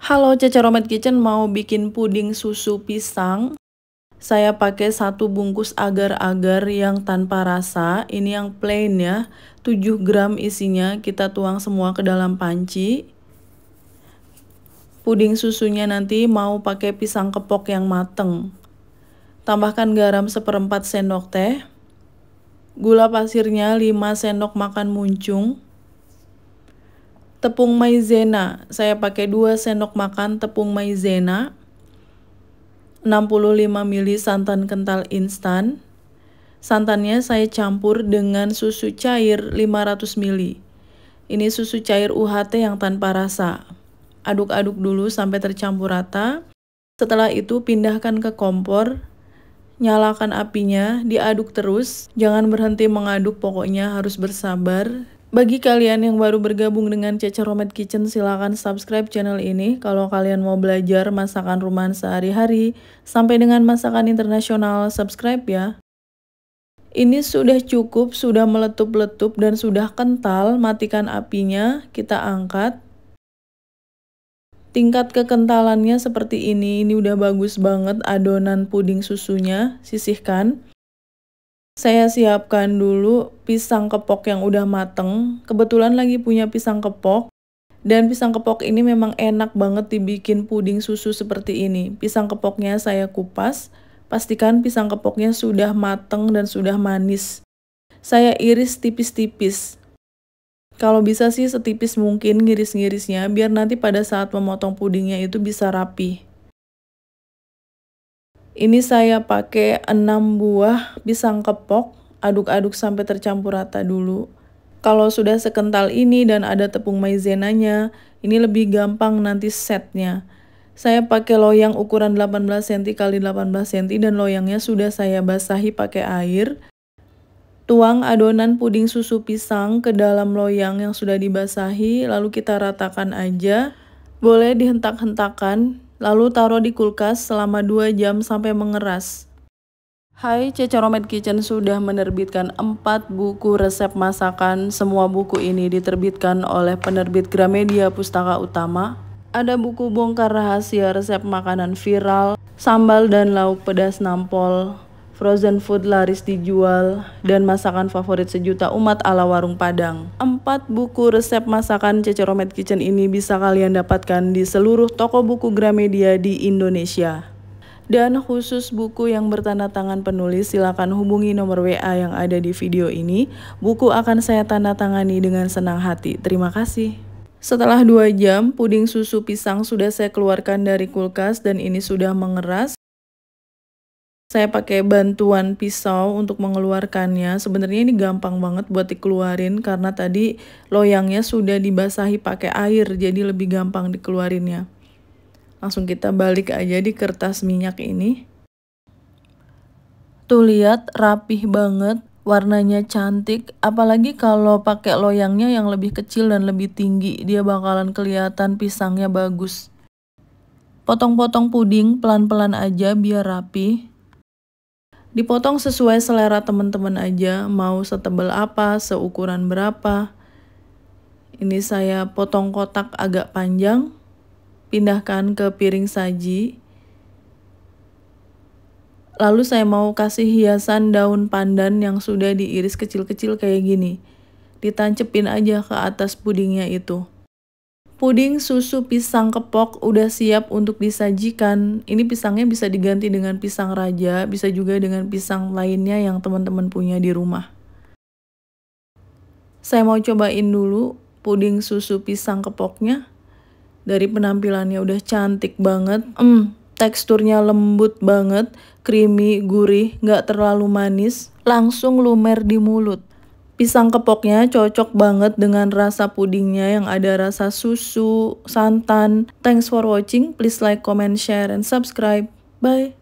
Halo Romet Kitchen mau bikin puding susu pisang. Saya pakai satu bungkus agar-agar yang tanpa rasa, ini yang plain ya. 7 gram isinya, kita tuang semua ke dalam panci. Puding susunya nanti mau pakai pisang kepok yang mateng. Tambahkan garam seperempat sendok teh. Gula pasirnya 5 sendok makan muncung tepung maizena. Saya pakai 2 sendok makan tepung maizena, 65 ml santan kental instan. Santannya saya campur dengan susu cair 500 ml. Ini susu cair UHT yang tanpa rasa. Aduk-aduk dulu sampai tercampur rata. Setelah itu pindahkan ke kompor, nyalakan apinya, diaduk terus. Jangan berhenti mengaduk, pokoknya harus bersabar bagi kalian yang baru bergabung dengan Cece Romet Kitchen, silahkan subscribe channel ini. Kalau kalian mau belajar masakan rumahan sehari-hari, sampai dengan masakan internasional, subscribe ya. Ini sudah cukup, sudah meletup-letup dan sudah kental, matikan apinya, kita angkat. Tingkat kekentalannya seperti ini, ini udah bagus banget adonan puding susunya, sisihkan. Saya siapkan dulu pisang kepok yang udah mateng. Kebetulan lagi punya pisang kepok. Dan pisang kepok ini memang enak banget dibikin puding susu seperti ini. Pisang kepoknya saya kupas. Pastikan pisang kepoknya sudah mateng dan sudah manis. Saya iris tipis-tipis. Kalau bisa sih setipis mungkin ngiris-ngirisnya biar nanti pada saat memotong pudingnya itu bisa rapi. Ini saya pakai 6 buah pisang kepok, aduk-aduk sampai tercampur rata dulu. Kalau sudah sekental ini dan ada tepung maizenanya, ini lebih gampang nanti setnya. Saya pakai loyang ukuran 18 cm x 18 cm dan loyangnya sudah saya basahi pakai air. Tuang adonan puding susu pisang ke dalam loyang yang sudah dibasahi, lalu kita ratakan aja. Boleh dihentak-hentakan lalu taruh di kulkas selama 2 jam sampai mengeras. Hai, Cecoromet Kitchen sudah menerbitkan 4 buku resep masakan. Semua buku ini diterbitkan oleh penerbit Gramedia Pustaka Utama. Ada buku bongkar rahasia resep makanan viral, sambal dan lauk pedas nampol, frozen food laris dijual, dan masakan favorit sejuta umat ala warung Padang. Empat buku resep masakan Ceceromet Kitchen ini bisa kalian dapatkan di seluruh toko buku Gramedia di Indonesia. Dan khusus buku yang bertanda tangan penulis silakan hubungi nomor WA yang ada di video ini. Buku akan saya tanda tangani dengan senang hati. Terima kasih. Setelah 2 jam, puding susu pisang sudah saya keluarkan dari kulkas dan ini sudah mengeras saya pakai bantuan pisau untuk mengeluarkannya. Sebenarnya ini gampang banget buat dikeluarin karena tadi loyangnya sudah dibasahi pakai air jadi lebih gampang dikeluarinnya. Langsung kita balik aja di kertas minyak ini. Tuh lihat rapih banget, warnanya cantik, apalagi kalau pakai loyangnya yang lebih kecil dan lebih tinggi, dia bakalan kelihatan pisangnya bagus. Potong-potong puding pelan-pelan aja biar rapi. Dipotong sesuai selera teman-teman aja, mau setebal apa, seukuran berapa. Ini saya potong kotak agak panjang, pindahkan ke piring saji. Lalu saya mau kasih hiasan daun pandan yang sudah diiris kecil-kecil kayak gini. Ditancepin aja ke atas pudingnya itu. Puding susu pisang kepok udah siap untuk disajikan. Ini pisangnya bisa diganti dengan pisang raja, bisa juga dengan pisang lainnya yang teman-teman punya di rumah. Saya mau cobain dulu puding susu pisang kepoknya. Dari penampilannya udah cantik banget. Hmm, teksturnya lembut banget, creamy, gurih, nggak terlalu manis, langsung lumer di mulut. Pisang kepoknya cocok banget dengan rasa pudingnya yang ada rasa susu, santan. Thanks for watching. Please like, comment, share, and subscribe. Bye.